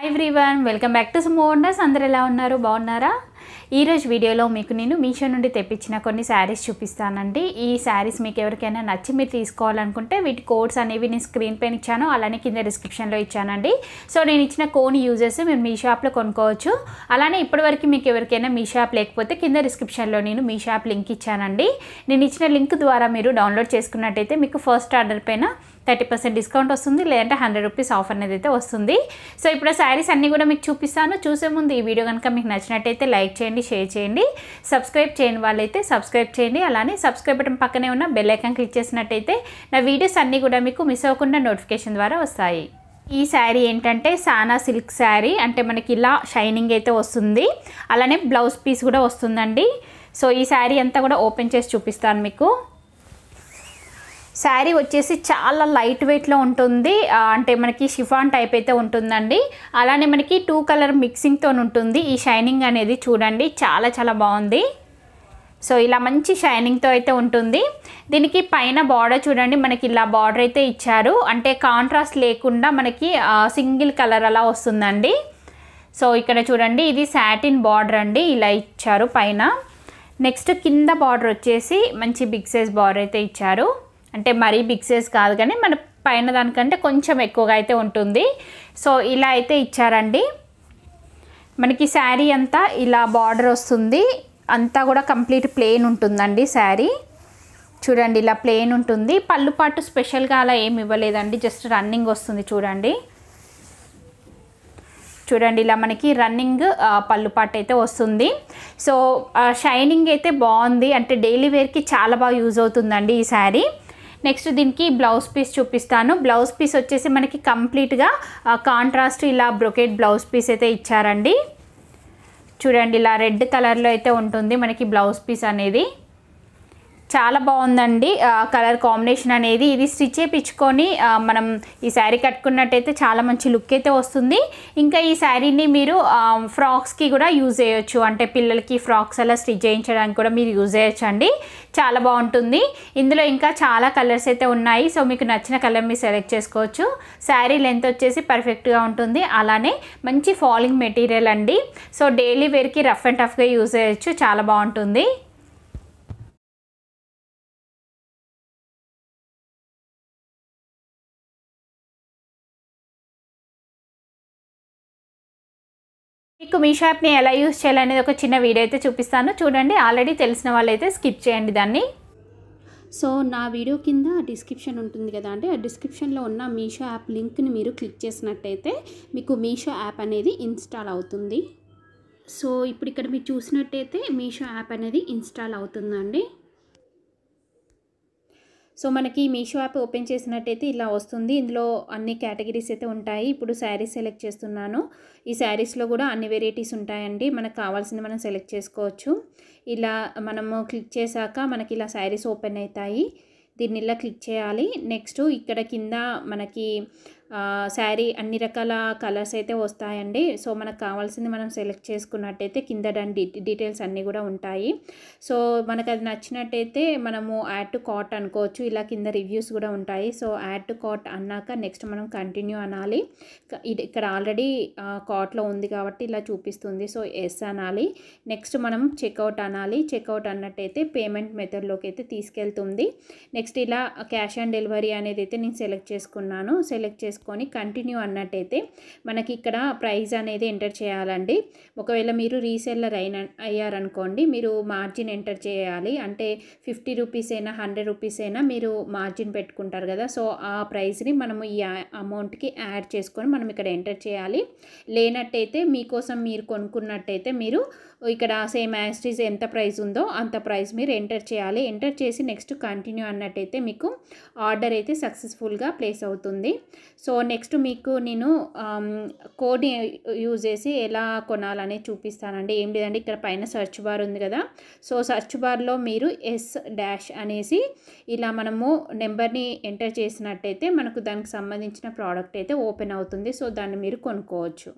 hi everyone welcome back to సుమోండర్స్ అందరు ఎలా ఉన్నారు బాగున్నారా ఈరోజు వీడియోలో మీకు నేను మీషో నుండి తెప్పించిన కొన్ని శారీస్ చూపిస్తానండి ఈ శారీస్ మీకు ఎవరికైనా నచ్చి మీరు తీసుకోవాలనుకుంటే వీటి కోడ్స్ అనేవి నేను స్క్రీన్ పైన ఇచ్చాను అలానే కింద డిస్క్రిప్షన్లో ఇచ్చానండి సో నేను ఇచ్చిన కోన్ యూజెస్ మీరు మీ షాప్లో కొనుక్కోవచ్చు అలానే ఇప్పటివరకు మీకు ఎవరికైనా మీ షాప్ లేకపోతే కింద డిస్క్రిప్షన్లో నేను మీ షాప్ లింక్ ఇచ్చానండి నేను ఇచ్చిన లింక్ ద్వారా మీరు డౌన్లోడ్ చేసుకున్నట్టయితే మీకు ఫస్ట్ ఆర్డర్ పైన థర్టీ పర్సెంట్ డిస్కౌంట్ వస్తుంది లేదంటే హండ్రెడ్ రూపీస్ ఆఫ్ అనేది అయితే వస్తుంది సో ఇప్పుడు శారీస్ అన్నీ కూడా మీకు చూపిస్తాను చూసే ముందు ఈ వీడియో కనుక మీకు నచ్చినట్టయితే లైక్ చేయండి షేర్ చేయండి సబ్స్క్రైబ్ చేయని వాళ్ళైతే సబ్స్క్రైబ్ చేయండి అలానే సబ్స్క్రైబ్ బటన్ పక్కనే ఉన్న బెల్ ఐకాన్ క్లిక్ చేసినట్టయితే నా వీడియోస్ అన్నీ కూడా మీకు మిస్ అవ్వకుండా నోటిఫికేషన్ ద్వారా వస్తాయి ఈ శారీ ఏంటంటే సానా సిల్క్ శారీ అంటే మనకి ఇలా షైనింగ్ అయితే వస్తుంది అలానే బ్లౌజ్ పీస్ కూడా వస్తుందండి సో ఈ శారీ అంతా కూడా ఓపెన్ చేసి చూపిస్తాను మీకు శారీ వచ్చేసి చాలా లైట్ వెయిట్లో ఉంటుంది అంటే మనకి షిఫాన్ టైప్ అయితే ఉంటుందండి అలానే మనకి టూ కలర్ మిక్సింగ్తో ఉంటుంది ఈ షైనింగ్ అనేది చూడండి చాలా చాలా బాగుంది సో ఇలా మంచి షైనింగ్తో అయితే ఉంటుంది దీనికి పైన బార్డర్ చూడండి మనకి ఇలా బార్డర్ అయితే ఇచ్చారు అంటే కాంట్రాస్ట్ లేకుండా మనకి సింగిల్ కలర్ అలా వస్తుందండి సో ఇక్కడ చూడండి ఇది శాటిన్ బార్డర్ అండి ఇలా ఇచ్చారు పైన నెక్స్ట్ కింద బార్డర్ వచ్చేసి మంచి బిగ్ సైజ్ బార్డర్ అయితే ఇచ్చారు అంటే మరీ బిగ్ సైజ్ కాదు కానీ మన పైన దానికంటే కొంచెం ఎక్కువగా అయితే ఉంటుంది సో ఇలా అయితే ఇచ్చారండి మనకి శారీ అంతా ఇలా బార్డర్ వస్తుంది అంతా కూడా కంప్లీట్ ప్లెయిన్ ఉంటుందండి శారీ చూడండి ఇలా ప్లెయిన్ ఉంటుంది పళ్ళు పాటు స్పెషల్గా అలా ఏమి ఇవ్వలేదండి జస్ట్ రన్నింగ్ వస్తుంది చూడండి చూడండి ఇలా మనకి రన్నింగ్ పళ్ళు పాటు అయితే వస్తుంది సో షైనింగ్ అయితే బాగుంది అంటే డైలీ వేర్కి చాలా బాగా యూజ్ అవుతుందండి ఈ శారీ నెక్స్ట్ దీనికి బ్లౌజ్ పీస్ చూపిస్తాను బ్లౌజ్ పీస్ వచ్చేసి మనకి కంప్లీట్గా కాంట్రాస్ట్ ఇలా బ్రొకెట్ బ్లౌజ్ పీస్ అయితే ఇచ్చారండి చూడండి ఇలా రెడ్ కలర్లో అయితే ఉంటుంది మనకి బ్లౌజ్ పీస్ అనేది చాలా బాగుందండి కలర్ కాంబినేషన్ అనేది ఇది స్టిచ్ చేయించుకొని మనం ఈ శారీ కట్టుకున్నట్టయితే చాలా మంచి లుక్ అయితే వస్తుంది ఇంకా ఈ శారీని మీరు ఫ్రాక్స్కి కూడా యూజ్ చేయొచ్చు అంటే పిల్లలకి ఫ్రాక్స్ అలా స్టిచ్ చేయించడానికి కూడా మీరు యూజ్ చేయొచ్చు అండి చాలా బాగుంటుంది ఇందులో ఇంకా చాలా కలర్స్ అయితే ఉన్నాయి సో మీకు నచ్చిన కలర్ మీరు సెలెక్ట్ చేసుకోవచ్చు శారీ లెంత్ వచ్చేసి పర్ఫెక్ట్గా ఉంటుంది అలానే మంచి ఫాలింగ్ మెటీరియల్ అండి సో డైలీ వేర్కి రఫ్ అండ్ టఫ్గా యూజ్ చేయొచ్చు చాలా బాగుంటుంది మీకు మీషో యాప్ని ఎలా యూస్ చేయాలనేది ఒక చిన్న వీడియో అయితే చూపిస్తాను చూడండి ఆల్రెడీ తెలిసిన వాళ్ళైతే స్కిప్ చేయండి దాన్ని సో నా వీడియో కింద డిస్క్రిప్షన్ ఉంటుంది కదా అంటే ఆ డిస్క్రిప్షన్లో ఉన్న మీషో యాప్ లింక్ని మీరు క్లిక్ చేసినట్టయితే మీకు మీషో యాప్ అనేది ఇన్స్టాల్ అవుతుంది సో ఇప్పుడు ఇక్కడ మీరు చూసినట్టయితే మీషో యాప్ అనేది ఇన్స్టాల్ అవుతుందండి సో మనకి మీషో యాప్ ఓపెన్ చేసినట్టయితే ఇలా వస్తుంది ఇందులో అన్ని కేటగిరీస్ అయితే ఉంటాయి ఇప్పుడు శారీస్ సెలెక్ట్ చేస్తున్నాను ఈ శారీస్లో కూడా అన్ని వెరైటీస్ ఉంటాయండి మనకు కావాల్సింది మనం సెలెక్ట్ చేసుకోవచ్చు ఇలా మనము క్లిక్ చేశాక మనకి ఇలా శారీస్ ఓపెన్ అవుతాయి దీన్ని ఇలా క్లిక్ చేయాలి నెక్స్ట్ ఇక్కడ కింద మనకి శారీ అన్ని రకాల కలర్స్ అయితే వస్తాయండి సో మనకు కావాల్సింది మనం సెలెక్ట్ చేసుకున్నట్టయితే కింద దాని డీటెయిల్స్ అన్నీ కూడా ఉంటాయి సో మనకు అది నచ్చినట్టయితే మనము యాడ్ టు కాట్ అనుకోవచ్చు ఇలా కింద రివ్యూస్ కూడా ఉంటాయి సో యాడ్ టు కాట్ అన్నాక నెక్స్ట్ మనం కంటిన్యూ అనాలి ఇక్కడ ఆల్రెడీ కార్ట్లో ఉంది కాబట్టి ఇలా చూపిస్తుంది సో ఎస్ అనాలి నెక్స్ట్ మనం చెక్అవుట్ అనాలి చెక్అవుట్ అన్నట్టయితే పేమెంట్ మెథడ్లోకి అయితే తీసుకెళ్తుంది నెక్స్ట్ ఇలా క్యాష్ ఆన్ డెలివరీ అనేది అయితే నేను సెలెక్ట్ చేసుకున్నాను సెలెక్ట్ చేసుకున్నాను చేసుకొని కంటిన్యూ అన్నట్టయితే మనకి ఇక్కడ ప్రైజ్ అనేది ఎంటర్ చేయాలండి ఒకవేళ మీరు రీసెల్లర్ అయిన అయ్యారనుకోండి మీరు మార్జిన్ ఎంటర్ చేయాలి అంటే ఫిఫ్టీ రూపీస్ అయినా హండ్రెడ్ రూపీస్ అయినా మీరు మార్జిన్ పెట్టుకుంటారు కదా సో ఆ ప్రైస్ని మనము ఈ అమౌంట్కి యాడ్ చేసుకొని మనం ఇక్కడ ఎంటర్ చేయాలి లేనట్టయితే మీకోసం మీరు కొనుక్కున్నట్టయితే మీరు ఇక్కడ సేమ్ యాస్ట్రీస్ ఎంత ప్రైస్ ఉందో అంత ప్రైస్ మీరు ఎంటర్ చేయాలి ఎంటర్ చేసి నెక్స్ట్ కంటిన్యూ అన్నట్టయితే మీకు ఆర్డర్ అయితే సక్సెస్ఫుల్గా ప్లేస్ అవుతుంది సో నెక్స్ట్ మీకు నేను కోడ్ యూజ్ చేసి ఎలా కొనాలనేది చూపిస్తానండి ఏం లేదండి ఇక్కడ పైన సర్చ్ బార్ ఉంది కదా సో సర్చ్ బార్లో మీరు ఎస్ డాష్ అనేసి ఇలా మనము నెంబర్ని ఎంటర్ చేసినట్టయితే మనకు దానికి సంబంధించిన ప్రోడక్ట్ అయితే ఓపెన్ అవుతుంది సో దాన్ని మీరు కొనుక్కోవచ్చు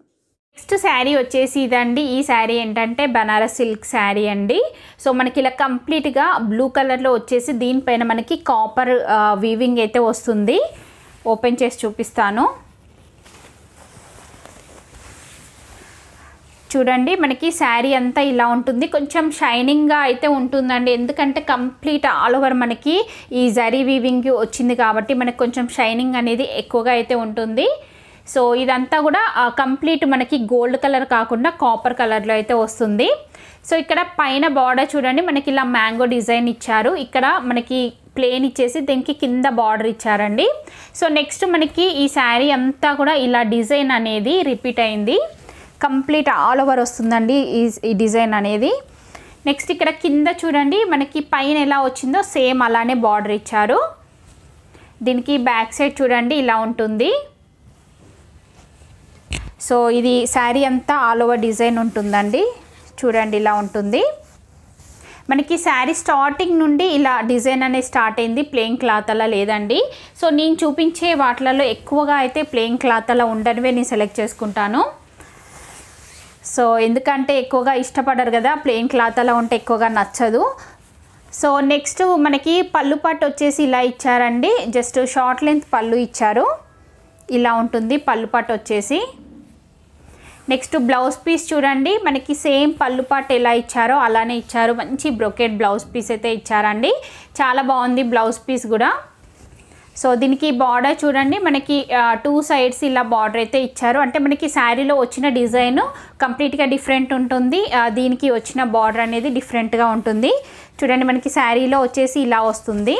నెక్స్ట్ శారీ వచ్చేసి ఇదండి ఈ శారీ ఏంటంటే బనారస్ సిల్క్ శారీ అండి సో మనకి ఇలా కంప్లీట్గా బ్లూ కలర్లో వచ్చేసి దీనిపైన మనకి కాపర్ వీవింగ్ అయితే వస్తుంది ఓపెన్ చేసి చూపిస్తాను చూడండి మనకి శారీ అంతా ఇలా ఉంటుంది కొంచెం షైనింగ్గా అయితే ఉంటుందండి ఎందుకంటే కంప్లీట్ ఆల్ ఓవర్ మనకి ఈ జరీ వీవింగ్ వచ్చింది కాబట్టి మనకి కొంచెం షైనింగ్ అనేది ఎక్కువగా అయితే ఉంటుంది సో ఇదంతా కూడా కంప్లీట్ మనకి గోల్డ్ కలర్ కాకుండా కాపర్ కలర్లో అయితే వస్తుంది సో ఇక్కడ పైన బార్డర్ చూడండి మనకి ఇలా మ్యాంగో డిజైన్ ఇచ్చారు ఇక్కడ మనకి ప్లేన్ ఇచ్చేసి దీనికి కింద బార్డర్ ఇచ్చారండి సో నెక్స్ట్ మనకి ఈ శారీ అంతా కూడా ఇలా డిజైన్ అనేది రిపీట్ అయింది కంప్లీట్ ఆల్ ఓవర్ వస్తుందండి ఈ ఈ డిజైన్ అనేది నెక్స్ట్ ఇక్కడ కింద చూడండి మనకి పైన ఎలా వచ్చిందో సేమ్ అలానే బార్డర్ ఇచ్చారు దీనికి బ్యాక్ సైడ్ చూడండి ఇలా ఉంటుంది సో ఇది శారీ అంతా ఆల్ ఓవర్ డిజైన్ ఉంటుందండి చూడండి ఇలా ఉంటుంది మనకి శారీ స్టార్టింగ్ నుండి ఇలా డిజైన్ అనేది స్టార్ట్ అయింది ప్లెయిన్ క్లాత్ అలా లేదండి సో నేను చూపించే వాటిలలో ఎక్కువగా అయితే ప్లెయిన్ క్లాత్ అలా ఉండనివే నేను సెలెక్ట్ చేసుకుంటాను సో ఎందుకంటే ఎక్కువగా ఇష్టపడరు కదా ప్లెయిన్ క్లాత్ అలా ఉంటే ఎక్కువగా నచ్చదు సో నెక్స్ట్ మనకి పళ్ళు పట్టు వచ్చేసి ఇలా ఇచ్చారండి జస్ట్ షార్ట్ లెంత్ పళ్ళు ఇచ్చారు ఇలా ఉంటుంది పళ్ళు పట్టు వచ్చేసి నెక్స్ట్ బ్లౌజ్ పీస్ చూడండి మనకి సేమ్ పళ్ళు పాటు ఎలా ఇచ్చారో అలానే ఇచ్చారు మంచి బ్రోకెడ్ బ్లౌజ్ పీస్ అయితే ఇచ్చారండి చాలా బాగుంది బ్లౌజ్ పీస్ కూడా సో దీనికి బార్డర్ చూడండి మనకి టూ సైడ్స్ ఇలా బార్డర్ అయితే ఇచ్చారు అంటే మనకి శారీలో వచ్చిన డిజైన్ కంప్లీట్గా డిఫరెంట్ ఉంటుంది దీనికి వచ్చిన బార్డర్ అనేది డిఫరెంట్గా ఉంటుంది చూడండి మనకి శారీలో వచ్చేసి ఇలా వస్తుంది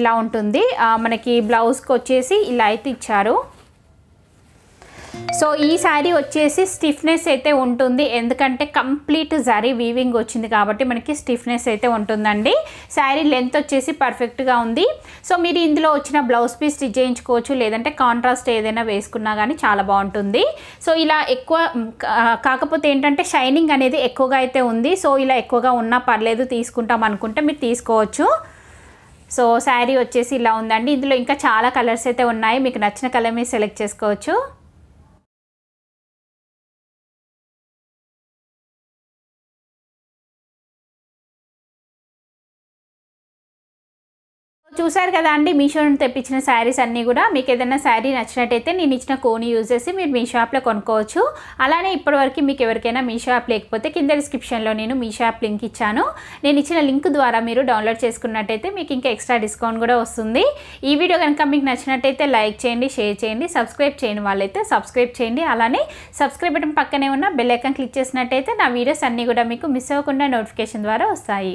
ఇలా ఉంటుంది మనకి బ్లౌజ్కి వచ్చేసి ఇలా అయితే ఇచ్చారు సో ఈ శారీ వచ్చేసి స్టిఫ్నెస్ అయితే ఉంటుంది ఎందుకంటే కంప్లీట్ జారీ వీవింగ్ వచ్చింది కాబట్టి మనకి స్టిఫ్నెస్ అయితే ఉంటుందండి శారీ లెంత్ వచ్చేసి పర్ఫెక్ట్గా ఉంది సో మీరు ఇందులో వచ్చిన బ్లౌజ్ పీస్ స్టిచ్ చేయించుకోవచ్చు లేదంటే కాంట్రాస్ట్ ఏదైనా వేసుకున్నా కానీ చాలా బాగుంటుంది సో ఇలా ఎక్కువ కాకపోతే ఏంటంటే షైనింగ్ అనేది ఎక్కువగా అయితే ఉంది సో ఇలా ఎక్కువగా ఉన్నా పర్లేదు తీసుకుంటాం అనుకుంటే మీరు తీసుకోవచ్చు సో శారీ వచ్చేసి ఇలా ఉందండి ఇందులో ఇంకా చాలా కలర్స్ అయితే ఉన్నాయి మీకు నచ్చిన కలర్ మీరు సెలెక్ట్ చేసుకోవచ్చు చూసారు కదా అండి మీషో నుండి తెప్పించిన శారీస్ అన్నీ కూడా మీకు ఏదైనా శారీ నచ్చినట్టయితే నేను ఇచ్చిన కోని యూజ్ చేసి మీరు మీ షాప్లో కొనుక్కోవచ్చు అలానే ఇప్పటివరకు మీకు ఎవరికైనా మీ షాప్ లేకపోతే కింద డిస్క్రిప్షన్లో నేను మీ షాప్ లింక్ ఇచ్చాను నేను ఇచ్చిన లింక్ ద్వారా మీరు డౌన్లోడ్ చేసుకున్నట్టయితే మీకు ఇంకా ఎక్స్ట్రా డిస్కౌంట్ కూడా వస్తుంది ఈ వీడియో కనుక మీకు నచ్చినట్టయితే లైక్ చేయండి షేర్ చేయండి సబ్స్క్రైబ్ చేయని వాళ్ళైతే సబ్స్క్రైబ్ చేయండి అలానే సబ్స్క్రైబ్ బటన్ పక్కనే ఉన్న బెల్ క్లిక్ చేసినట్టయితే నా వీడియోస్ అన్నీ కూడా మీకు మిస్ అవ్వకుండా నోటిఫికేషన్ ద్వారా వస్తాయి